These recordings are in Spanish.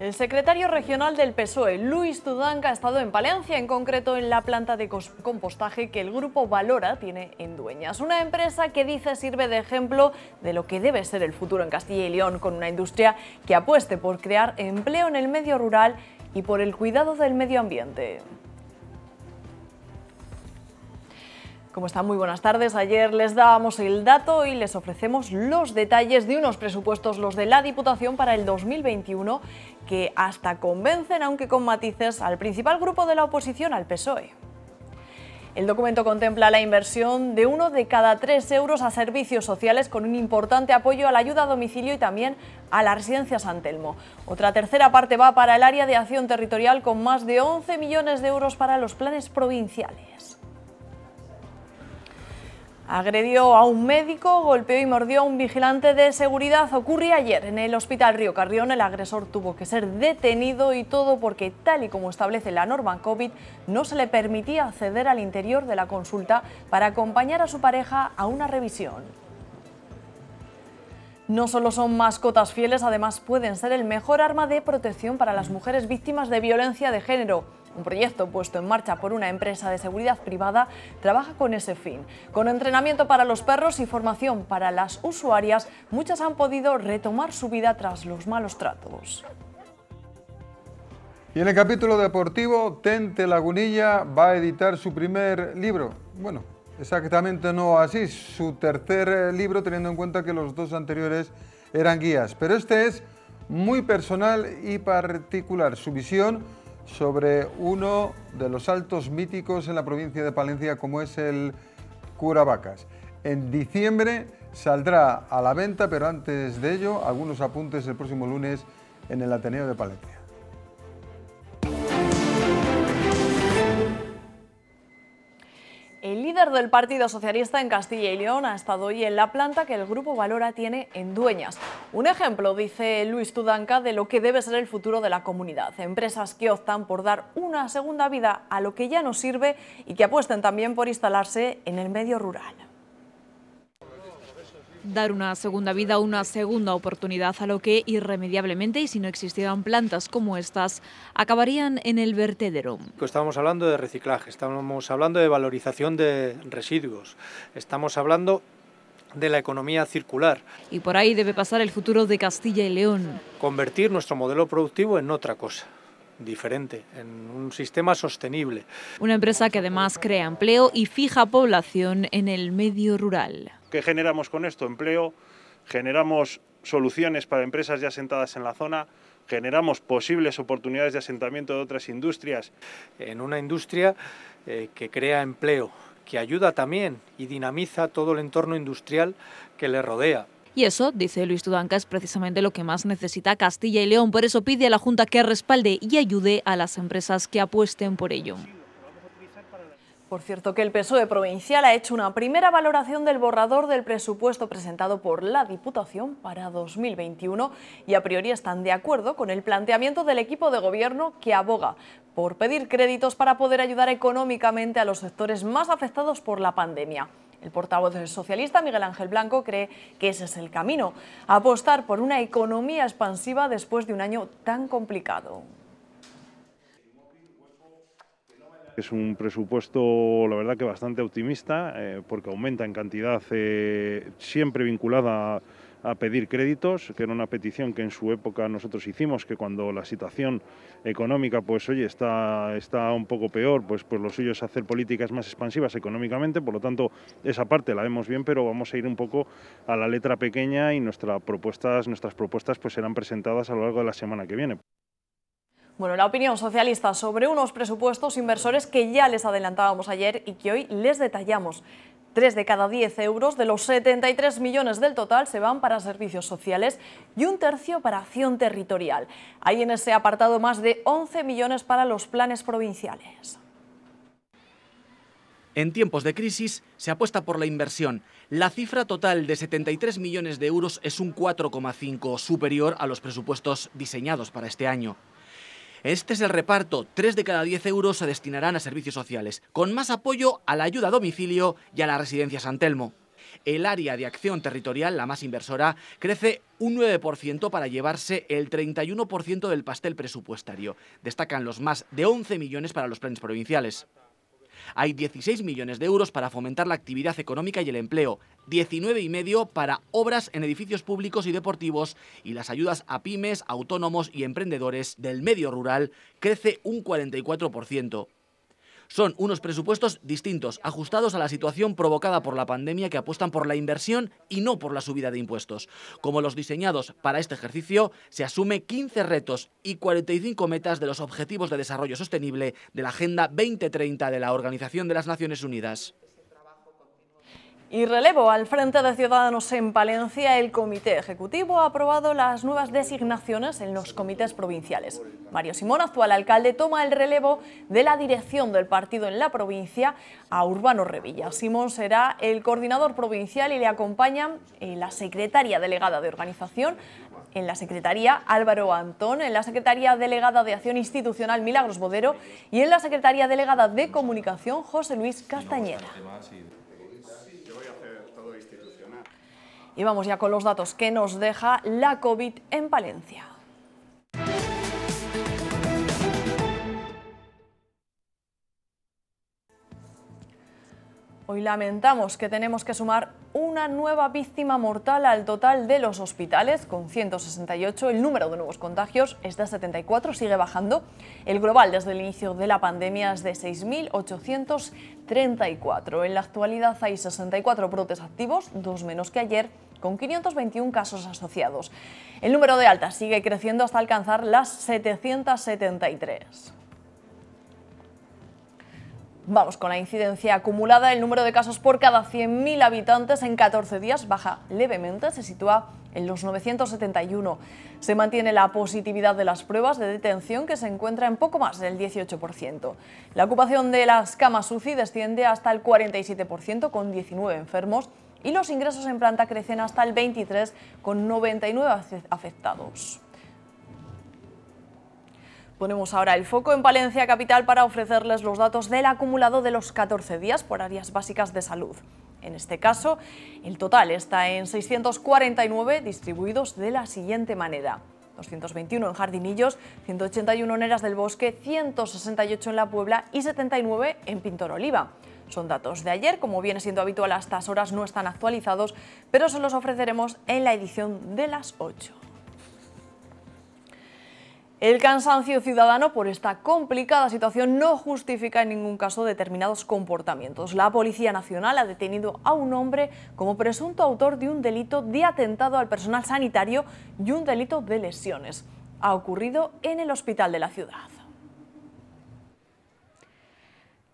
El secretario regional del PSOE, Luis Tudanca, ha estado en Palencia, en concreto en la planta de compostaje que el grupo Valora tiene en Dueñas, una empresa que dice sirve de ejemplo de lo que debe ser el futuro en Castilla y León, con una industria que apueste por crear empleo en el medio rural y por el cuidado del medio ambiente. ¿Cómo están? Muy buenas tardes. Ayer les dábamos el dato y les ofrecemos los detalles de unos presupuestos, los de la Diputación para el 2021, que hasta convencen, aunque con matices, al principal grupo de la oposición, al PSOE. El documento contempla la inversión de uno de cada tres euros a servicios sociales con un importante apoyo a la ayuda a domicilio y también a la residencia San Telmo. Otra tercera parte va para el área de acción territorial con más de 11 millones de euros para los planes provinciales agredió a un médico, golpeó y mordió a un vigilante de seguridad. ocurrió ayer en el Hospital Río Carrión. El agresor tuvo que ser detenido y todo porque, tal y como establece la norma COVID, no se le permitía acceder al interior de la consulta para acompañar a su pareja a una revisión. No solo son mascotas fieles, además pueden ser el mejor arma de protección para las mujeres víctimas de violencia de género. Un proyecto puesto en marcha por una empresa de seguridad privada trabaja con ese fin. Con entrenamiento para los perros y formación para las usuarias, muchas han podido retomar su vida tras los malos tratos. Y en el capítulo deportivo, Tente Lagunilla va a editar su primer libro. Bueno, exactamente no así, su tercer eh, libro, teniendo en cuenta que los dos anteriores eran guías. Pero este es muy personal y particular. Su visión sobre uno de los altos míticos en la provincia de Palencia como es el Vacas... En diciembre saldrá a la venta, pero antes de ello, algunos apuntes el próximo lunes en el Ateneo de Palencia. El líder del Partido Socialista en Castilla y León ha estado hoy en la planta que el Grupo Valora tiene en Dueñas. Un ejemplo, dice Luis Tudanca, de lo que debe ser el futuro de la comunidad. Empresas que optan por dar una segunda vida a lo que ya no sirve y que apuesten también por instalarse en el medio rural dar una segunda vida, una segunda oportunidad a lo que irremediablemente, y si no existieran plantas como estas, acabarían en el vertedero. Estamos hablando de reciclaje, estamos hablando de valorización de residuos, estamos hablando de la economía circular. Y por ahí debe pasar el futuro de Castilla y León. Convertir nuestro modelo productivo en otra cosa diferente, en un sistema sostenible. Una empresa que además crea empleo y fija población en el medio rural. ¿Qué generamos con esto? Empleo, generamos soluciones para empresas ya asentadas en la zona, generamos posibles oportunidades de asentamiento de otras industrias. En una industria eh, que crea empleo, que ayuda también y dinamiza todo el entorno industrial que le rodea. Y eso, dice Luis Tudanca, es precisamente lo que más necesita Castilla y León. Por eso pide a la Junta que respalde y ayude a las empresas que apuesten por ello. Por cierto, que el PSOE provincial ha hecho una primera valoración del borrador del presupuesto presentado por la Diputación para 2021 y a priori están de acuerdo con el planteamiento del equipo de gobierno que aboga por pedir créditos para poder ayudar económicamente a los sectores más afectados por la pandemia. El portavoz del socialista Miguel Ángel Blanco cree que ese es el camino, apostar por una economía expansiva después de un año tan complicado. es un presupuesto, la verdad que bastante optimista, eh, porque aumenta en cantidad eh, siempre vinculada a, pedir créditos, que era una petición que en su época nosotros hicimos, que cuando la situación económica, pues oye, está, está un poco peor, pues, pues lo suyo es hacer políticas más expansivas económicamente, por lo tanto, esa parte la vemos bien, pero vamos a ir un poco a la letra pequeña y nuestras propuestas, nuestras propuestas pues serán presentadas a lo largo de la semana que viene. Bueno, la opinión socialista sobre unos presupuestos inversores que ya les adelantábamos ayer y que hoy les detallamos. Tres de cada diez euros de los 73 millones del total se van para servicios sociales y un tercio para acción territorial. Hay en ese apartado más de 11 millones para los planes provinciales. En tiempos de crisis se apuesta por la inversión. La cifra total de 73 millones de euros es un 4,5 superior a los presupuestos diseñados para este año. Este es el reparto, 3 de cada 10 euros se destinarán a servicios sociales, con más apoyo a la ayuda a domicilio y a la residencia San Telmo. El área de acción territorial, la más inversora, crece un 9% para llevarse el 31% del pastel presupuestario. Destacan los más de 11 millones para los planes provinciales. Hay 16 millones de euros para fomentar la actividad económica y el empleo, 19 y medio para obras en edificios públicos y deportivos y las ayudas a pymes, autónomos y emprendedores del medio rural crece un 44%. Son unos presupuestos distintos, ajustados a la situación provocada por la pandemia que apuestan por la inversión y no por la subida de impuestos. Como los diseñados para este ejercicio, se asume 15 retos y 45 metas de los Objetivos de Desarrollo Sostenible de la Agenda 2030 de la Organización de las Naciones Unidas. Y relevo al Frente de Ciudadanos en Palencia, el Comité Ejecutivo ha aprobado las nuevas designaciones en los comités provinciales. Mario Simón, actual alcalde, toma el relevo de la dirección del partido en la provincia a Urbano Revilla. Simón será el coordinador provincial y le acompañan eh, la secretaria delegada de organización, en la Secretaría Álvaro Antón, en la Secretaría Delegada de Acción Institucional Milagros Bodero y en la Secretaría Delegada de Comunicación José Luis Castañeda. Y vamos ya con los datos que nos deja la COVID en Palencia. Hoy lamentamos que tenemos que sumar una nueva víctima mortal al total de los hospitales, con 168. El número de nuevos contagios es de 74, sigue bajando. El global desde el inicio de la pandemia es de 6.834. En la actualidad hay 64 brotes activos, dos menos que ayer, con 521 casos asociados. El número de altas sigue creciendo hasta alcanzar las 773. Vamos con la incidencia acumulada. El número de casos por cada 100.000 habitantes en 14 días baja levemente, se sitúa en los 971. Se mantiene la positividad de las pruebas de detención que se encuentra en poco más del 18%. La ocupación de las camas UCI desciende hasta el 47% con 19 enfermos y los ingresos en planta crecen hasta el 23 con 99 afectados. Ponemos ahora el foco en Palencia Capital para ofrecerles los datos del acumulado de los 14 días por áreas básicas de salud. En este caso, el total está en 649 distribuidos de la siguiente manera. 221 en Jardinillos, 181 en Eras del Bosque, 168 en La Puebla y 79 en Pintor Oliva. Son datos de ayer, como viene siendo habitual a estas horas no están actualizados, pero se los ofreceremos en la edición de las 8. El cansancio ciudadano por esta complicada situación no justifica en ningún caso determinados comportamientos. La Policía Nacional ha detenido a un hombre como presunto autor de un delito de atentado al personal sanitario y un delito de lesiones. Ha ocurrido en el hospital de la ciudad.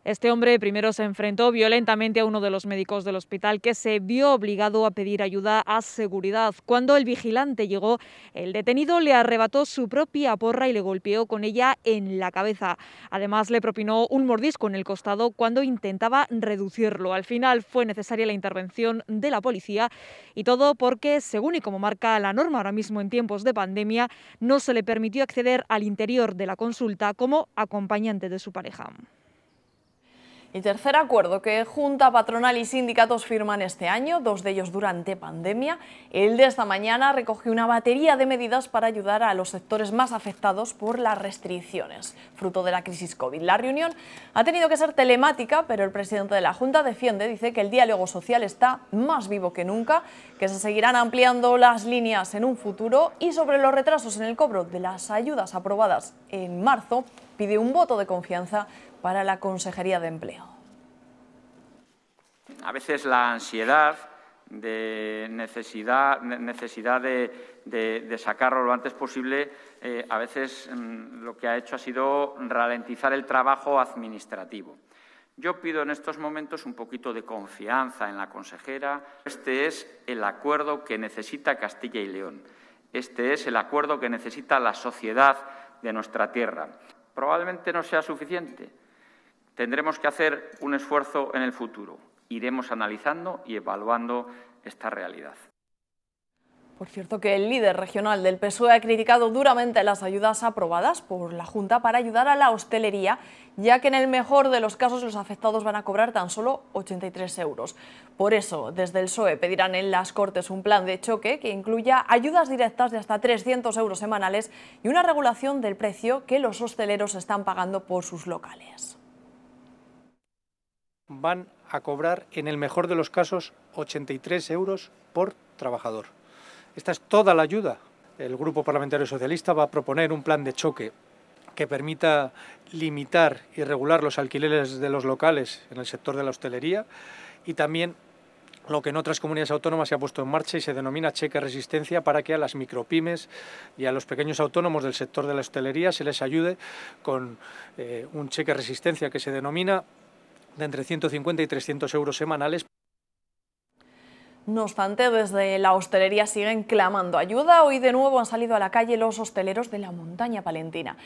Este hombre primero se enfrentó violentamente a uno de los médicos del hospital que se vio obligado a pedir ayuda a seguridad. Cuando el vigilante llegó, el detenido le arrebató su propia porra y le golpeó con ella en la cabeza. Además le propinó un mordisco en el costado cuando intentaba reducirlo. Al final fue necesaria la intervención de la policía y todo porque, según y como marca la norma ahora mismo en tiempos de pandemia, no se le permitió acceder al interior de la consulta como acompañante de su pareja. El tercer acuerdo que Junta, Patronal y sindicatos firman este año, dos de ellos durante pandemia. El de esta mañana recogió una batería de medidas para ayudar a los sectores más afectados por las restricciones, fruto de la crisis COVID. La reunión ha tenido que ser telemática, pero el presidente de la Junta defiende, dice que el diálogo social está más vivo que nunca, que se seguirán ampliando las líneas en un futuro y sobre los retrasos en el cobro de las ayudas aprobadas en marzo, pide un voto de confianza para la Consejería de Empleo. A veces la ansiedad de necesidad, de, sacarlo lo antes posible, eh, a veces mm, lo que ha hecho ha sido ralentizar el trabajo administrativo. Yo pido en estos momentos un poquito de confianza en la consejera. Este es el acuerdo que necesita Castilla y León. Este es el acuerdo que necesita la sociedad de nuestra tierra. Probablemente no sea suficiente, Tendremos que hacer un esfuerzo en el futuro. Iremos analizando y evaluando esta realidad. Por cierto, que el líder regional del PSOE ha criticado duramente las ayudas aprobadas por la Junta para ayudar a la hostelería, ya que en el mejor de los casos los afectados van a cobrar tan solo 83 euros. Por eso, desde el PSOE pedirán en las Cortes un plan de choque que incluya ayudas directas de hasta 300 euros semanales y una regulación del precio que los hosteleros están pagando por sus locales van a cobrar, en el mejor de los casos, 83 euros por trabajador. Esta es toda la ayuda. El Grupo Parlamentario Socialista va a proponer un plan de choque que permita limitar y regular los alquileres de los locales en el sector de la hostelería y también lo que en otras comunidades autónomas se ha puesto en marcha y se denomina cheque resistencia para que a las micropymes y a los pequeños autónomos del sector de la hostelería se les ayude con eh, un cheque resistencia que se denomina de entre 150 y 300 euros semanales. No obstante, desde la hostelería siguen clamando ayuda. Hoy de nuevo han salido a la calle los hosteleros de la montaña palentina.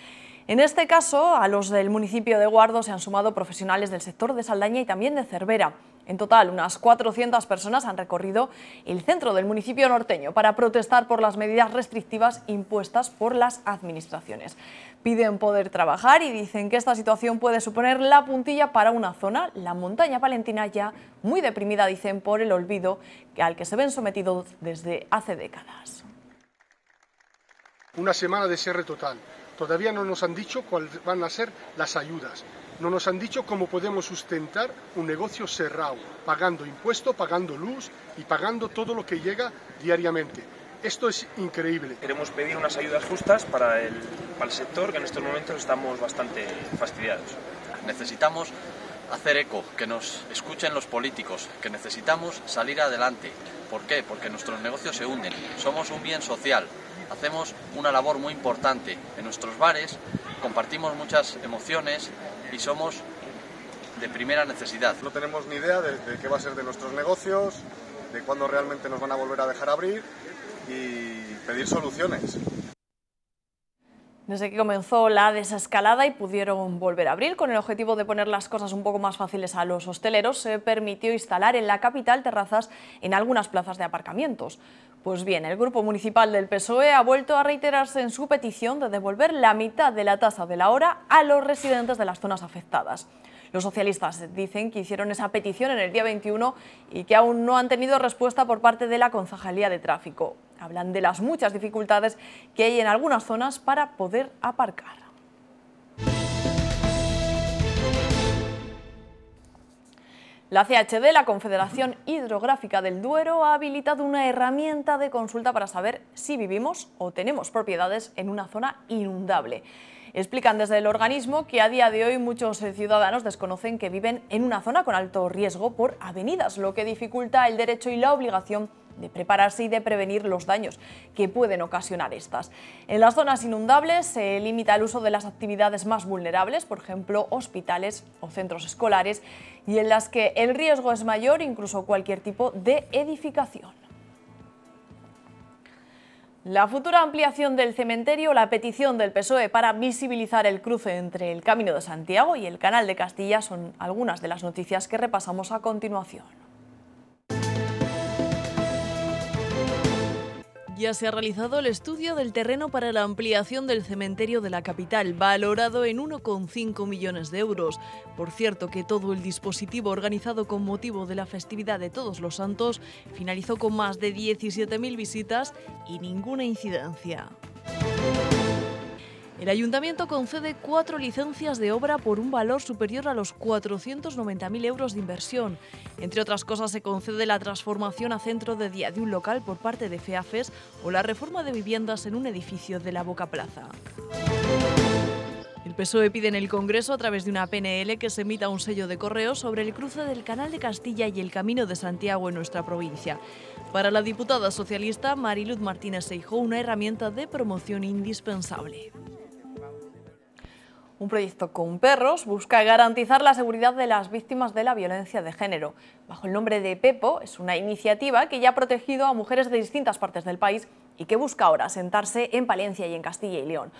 En este caso, a los del municipio de Guardo se han sumado profesionales del sector de Saldaña y también de Cervera. En total, unas 400 personas han recorrido el centro del municipio norteño para protestar por las medidas restrictivas impuestas por las administraciones. Piden poder trabajar y dicen que esta situación puede suponer la puntilla para una zona, la montaña palentina ya muy deprimida, dicen, por el olvido al que se ven sometidos desde hace décadas. Una semana de cierre total. Todavía no nos han dicho cuáles van a ser las ayudas. No nos han dicho cómo podemos sustentar un negocio cerrado, pagando impuestos, pagando luz y pagando todo lo que llega diariamente. Esto es increíble. Queremos pedir unas ayudas justas para el, para el sector, que en estos momentos estamos bastante fastidiados. Necesitamos hacer eco, que nos escuchen los políticos, que necesitamos salir adelante. ¿Por qué? Porque nuestros negocios se hunden. Somos un bien social, Hacemos una labor muy importante en nuestros bares, compartimos muchas emociones y somos de primera necesidad. No tenemos ni idea de, qué va a ser de nuestros negocios, de cuándo realmente nos van a volver a dejar abrir y pedir soluciones. Desde que comenzó la desescalada y pudieron volver a abrir con el objetivo de poner las cosas un poco más fáciles a los hosteleros, se permitió instalar en la capital terrazas en algunas plazas de aparcamientos. Pues bien, el Grupo Municipal del PSOE ha vuelto a reiterarse en su petición de devolver la mitad de la tasa de la hora a los residentes de las zonas afectadas. Los socialistas dicen que hicieron esa petición en el día 21 y que aún no han tenido respuesta por parte de la Concejalía de Tráfico. Hablan de las muchas dificultades que hay en algunas zonas para poder aparcar. La CHD, la Confederación Hidrográfica del Duero, ha habilitado una herramienta de consulta para saber si vivimos o tenemos propiedades en una zona inundable. Explican desde el organismo que a día de hoy muchos ciudadanos desconocen que viven en una zona con alto riesgo por avenidas, lo que dificulta el derecho y la obligación de prepararse y de prevenir los daños que pueden ocasionar estas. En las zonas inundables se limita el uso de las actividades más vulnerables, por ejemplo, hospitales o centros escolares, y en las que el riesgo es mayor incluso cualquier tipo de edificación. La futura ampliación del cementerio, la petición del PSOE para visibilizar el cruce entre el Camino de Santiago y el Canal de Castilla son algunas de las noticias que repasamos a continuación. Ya se ha realizado el estudio del terreno para la ampliación del cementerio de la capital, valorado en 1,5 millones de euros. Por cierto, que todo el dispositivo organizado con motivo de la festividad de Todos los Santos finalizó con más de 17.000 visitas y ninguna incidencia. El ayuntamiento concede cuatro licencias de obra por un valor superior a los 490.000 euros de inversión. Entre otras cosas, se concede la transformación a centro de día de un local por parte de FEAFES o la reforma de viviendas en un edificio de la Boca Plaza. El PSOE pide en el Congreso, a través de una PNL, que se emita un sello de correo sobre el cruce del Canal de Castilla y el Camino de Santiago en nuestra provincia. Para la diputada socialista Mariluz Martínez Seijó, una herramienta de promoción indispensable. Un proyecto con perros busca garantizar la seguridad de las víctimas de la violencia de género. Bajo el nombre de Pepo, es una iniciativa que ya ha protegido a mujeres de distintas partes del país y que busca ahora sentarse en Palencia y en Castilla y León.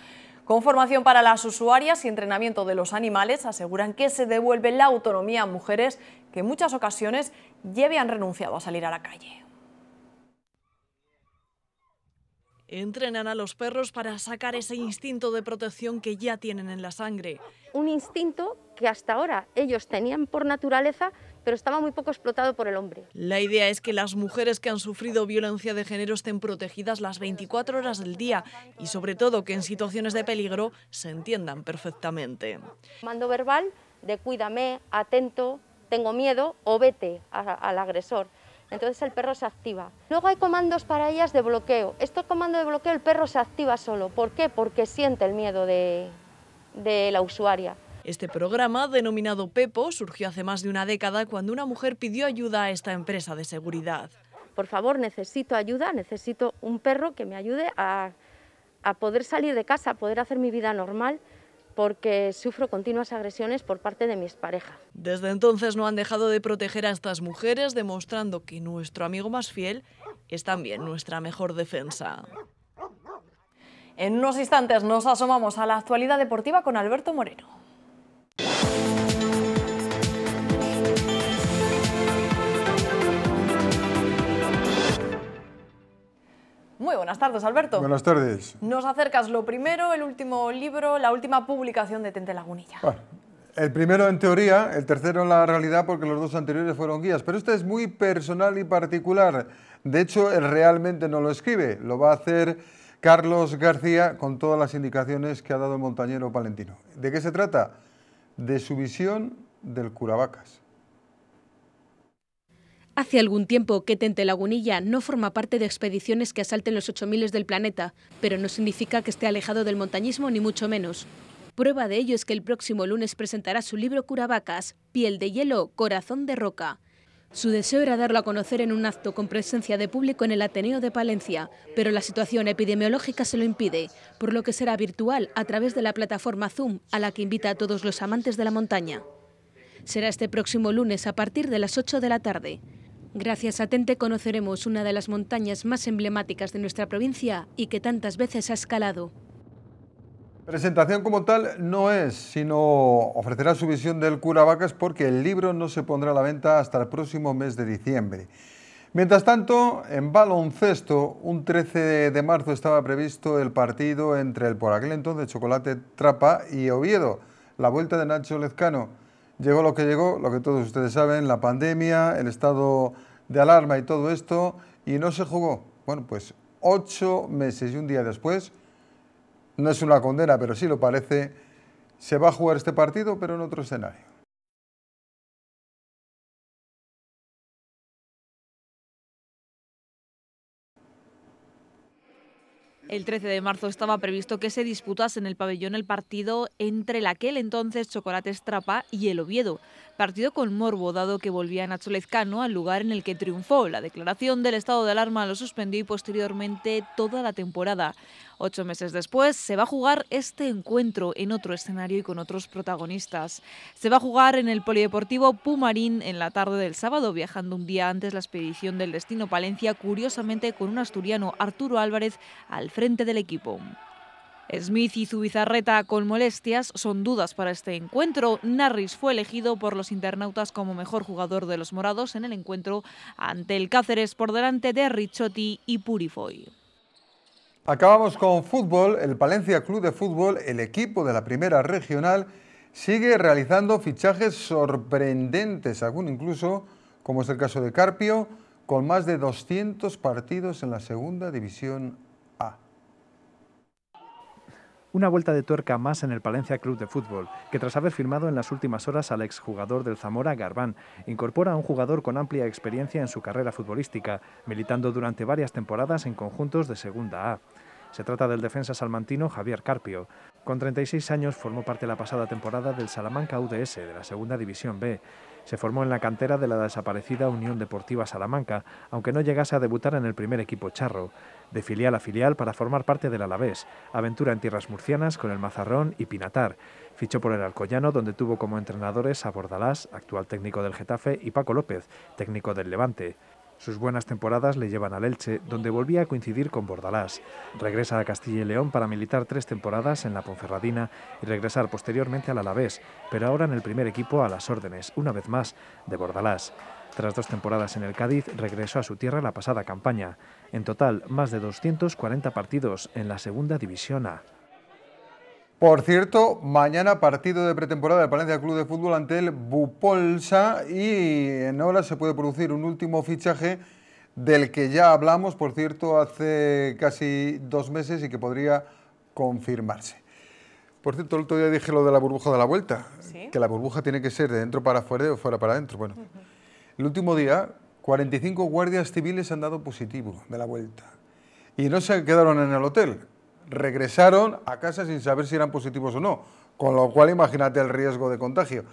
Con formación para las usuarias y entrenamiento de los animales, aseguran que se devuelve la autonomía a mujeres que en muchas ocasiones ya renunciado a salir a la calle. entrenan a los perros para sacar ese instinto de protección que ya tienen en la sangre. Un instinto que hasta ahora ellos tenían por naturaleza, pero estaba muy poco explotado por el hombre. La idea es que las mujeres que han sufrido violencia de género estén protegidas las 24 horas del día y sobre todo que en situaciones de peligro se entiendan perfectamente. Mando verbal de cuídame, atento, tengo miedo o vete al agresor entonces el perro se activa. Luego hay comandos para ellas de bloqueo. Esto comando de bloqueo el perro se activa solo. ¿Por qué? Porque siente el miedo de, la usuaria. Este programa, denominado Pepo, surgió hace más de una década cuando una mujer pidió ayuda a esta empresa de seguridad. Por favor, necesito ayuda, necesito un perro que me ayude a poder salir de casa, a poder hacer mi vida normal porque sufro continuas agresiones por parte de mis parejas. Desde entonces no han dejado de proteger a estas mujeres, demostrando que nuestro amigo más fiel es también nuestra mejor defensa. En unos instantes nos asomamos a la actualidad deportiva con Alberto Moreno. Muy buenas tardes, Alberto. Buenas tardes. Nos acercas lo primero, el último libro, la última publicación de Tente Lagunilla. el primero en teoría, el tercero en la realidad, porque los dos anteriores fueron guías, pero este es muy personal y particular. De hecho, él realmente no lo escribe, lo va a hacer Carlos García con todas las indicaciones que ha dado el montañero palentino. ¿De qué se trata? De su visión del Curavacas. Hace algún tiempo que Tente Lagunilla no forma parte de expediciones que asalten los 8000 del planeta, pero no significa que esté alejado del montañismo ni mucho menos. Prueba de ello es que el próximo lunes presentará su libro Curavacas, Piel de hielo, corazón de roca. Su deseo era darlo a conocer en un acto con presencia de público en el Ateneo de Palencia, pero la situación epidemiológica se lo impide, por lo que será virtual a través de la plataforma Zoom, a la que invita a todos los amantes de la montaña. Será este próximo lunes a partir de las 8 de la tarde. Gracias a Tente conoceremos una de las montañas más emblemáticas de nuestra provincia y que tantas veces ha escalado. Presentación como tal no es, sino ofrecerá su visión del cura Vacas porque el libro no se pondrá a la venta hasta el próximo mes de diciembre. Mientras tanto, en baloncesto, un 13 de marzo estaba previsto el partido entre el por de entonces Chocolate Trapa y Oviedo, la vuelta de Nacho Lezcano. Llegó lo que llegó, lo que todos ustedes saben, la pandemia, el estado de alarma y todo esto, y no se jugó. Bueno, pues ocho meses y un día después, no es una condena, pero sí lo parece, se va a jugar este partido, pero en otro escenario. El 13 de marzo estaba previsto que se disputase en el pabellón el partido entre el aquel entonces Chocolate Estrapa y el Oviedo partido con morbo, dado que volvía a Lezcano al lugar en el que triunfó. La declaración del estado de alarma lo suspendió y posteriormente toda la temporada. Ocho meses después se va a jugar este encuentro en otro escenario y con otros protagonistas. Se va a jugar en el Polideportivo Pumarín en la tarde del sábado, viajando un día antes la expedición del destino Palencia, curiosamente con un asturiano, Arturo Álvarez, al frente del equipo. Smith y Zubizarreta con molestias son dudas para este encuentro. Narris fue elegido por los internautas como mejor jugador de los morados en el encuentro ante el Cáceres por delante de Ricciotti y Purifoy. Acabamos con fútbol. El Palencia Club de Fútbol, el equipo de la primera regional, sigue realizando fichajes sorprendentes, algún incluso, como es el caso de Carpio, con más de 200 partidos en la segunda división una vuelta de tuerca más en el Palencia Club de Fútbol, que tras haber firmado en las últimas horas al exjugador del Zamora, Garbán, incorpora a un jugador con amplia experiencia en su carrera futbolística, militando durante varias temporadas en conjuntos de Segunda A. Se trata del defensa salmantino Javier Carpio. Con 36 años formó parte la pasada temporada del Salamanca UDS de la Segunda División B se formó en la cantera de la desaparecida Unión Deportiva Salamanca, aunque no llegase a debutar en el primer equipo charro. De filial a filial para formar parte del Alavés, aventura en tierras murcianas con el Mazarrón y Pinatar. Fichó por el Alcoyano, donde tuvo como entrenadores a Bordalás, actual técnico del Getafe, y Paco López, técnico del Levante. Sus buenas temporadas le llevan al Elche, donde volvía a coincidir con Bordalás. Regresa a Castilla y León para militar tres temporadas en la Ponferradina y regresar posteriormente al Alavés, pero ahora en el primer equipo a las órdenes, una vez más, de Bordalás. Tras dos temporadas en el Cádiz, regresó a su tierra la pasada campaña. En total, más de 240 partidos en la Segunda División A. Por cierto, mañana partido de pretemporada del Palencia Club de Fútbol ante el Bupolsa y en horas se puede producir un último fichaje del que ya hablamos, por cierto, hace casi dos meses y que podría confirmarse. Por cierto, el otro día dije lo de la burbuja de la vuelta, que la burbuja tiene que ser de dentro para afuera o fuera para adentro. Bueno, el último día 45 guardias civiles han dado positivo de la vuelta y no se quedaron en el hotel, regresaron a casa sin saber si eran positivos o no, con lo cual imagínate el riesgo de contagio.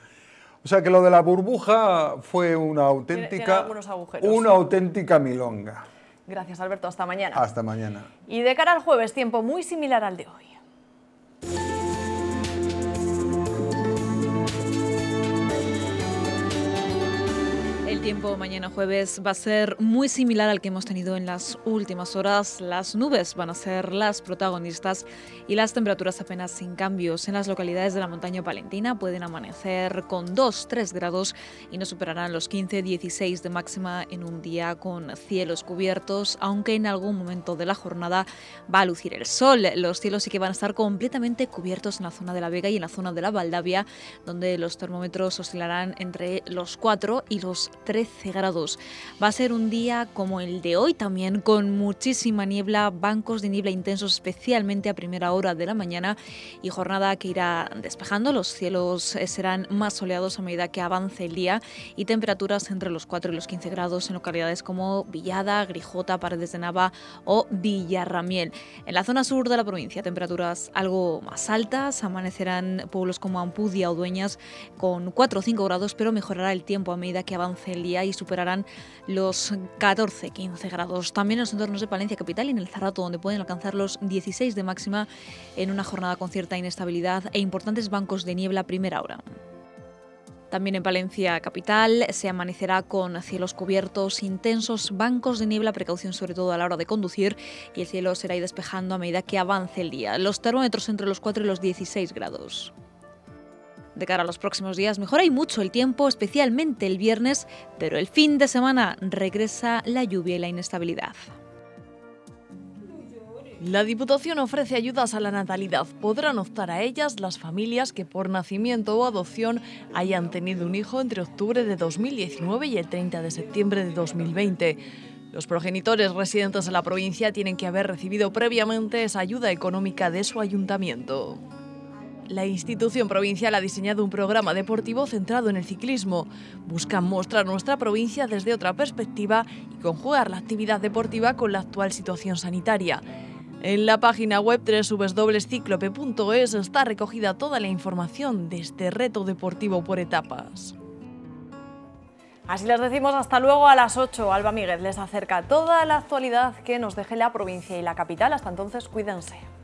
O sea que lo de la burbuja fue una auténtica, una auténtica milonga. Gracias Alberto, hasta mañana. Hasta mañana. Y de cara al jueves, tiempo muy similar al de hoy. tiempo mañana jueves va a ser muy similar al que hemos tenido en las últimas horas. Las nubes van a ser las protagonistas y las temperaturas apenas sin cambios. En las localidades de la montaña palentina pueden amanecer con 2-3 grados y no superarán los 15-16 de máxima en un día con cielos cubiertos, aunque en algún momento de la jornada va a lucir el sol. Los cielos sí que van a estar completamente cubiertos en la zona de la Vega y en la zona de la Valdavia, donde los termómetros oscilarán entre los 4 y los 3 13 grados. Va a ser un día como el de hoy también, con muchísima niebla, bancos de niebla intensos, especialmente a primera hora de la mañana, y jornada que irá despejando. Los cielos eh, serán más soleados a medida que avance el día y temperaturas entre los 4 y los 15 grados en localidades como Villada, Grijota, Paredes de Nava o Villarramiel. En la zona sur de la provincia, temperaturas algo más altas, amanecerán pueblos como Ampudia o Dueñas con 4 o 5 grados, pero mejorará el tiempo a medida que avance el día y superarán los 14-15 grados. También en los entornos de Palencia Capital y en el Cerrato, donde pueden alcanzar los 16 de máxima en una jornada con cierta inestabilidad e importantes bancos de niebla a primera hora. También en Palencia capital se amanecerá con cielos cubiertos, intensos bancos de niebla, precaución sobre todo a la hora de conducir y el cielo será despejando a medida que avance el día. Los termómetros entre los 4 y los 16 grados de cara a los próximos días. Mejora y mucho el tiempo, especialmente el viernes, pero el fin de semana regresa la lluvia y la inestabilidad. La Diputación ofrece ayudas a la natalidad. Podrán optar a ellas las familias que por nacimiento o adopción hayan tenido un hijo entre octubre de 2019 y el 30 de septiembre de 2020. Los progenitores residentes en la provincia tienen que haber recibido previamente esa ayuda económica de su ayuntamiento. La institución provincial ha diseñado un programa deportivo centrado en el ciclismo. Buscan mostrar nuestra provincia desde otra perspectiva y conjugar la actividad deportiva con la actual situación sanitaria. En la página web www.ciclope.es está recogida toda la información de este reto deportivo por etapas. Así les decimos hasta luego a las 8. Alba Míguez les acerca toda la actualidad que nos deje la provincia y la capital. Hasta entonces, cuídense.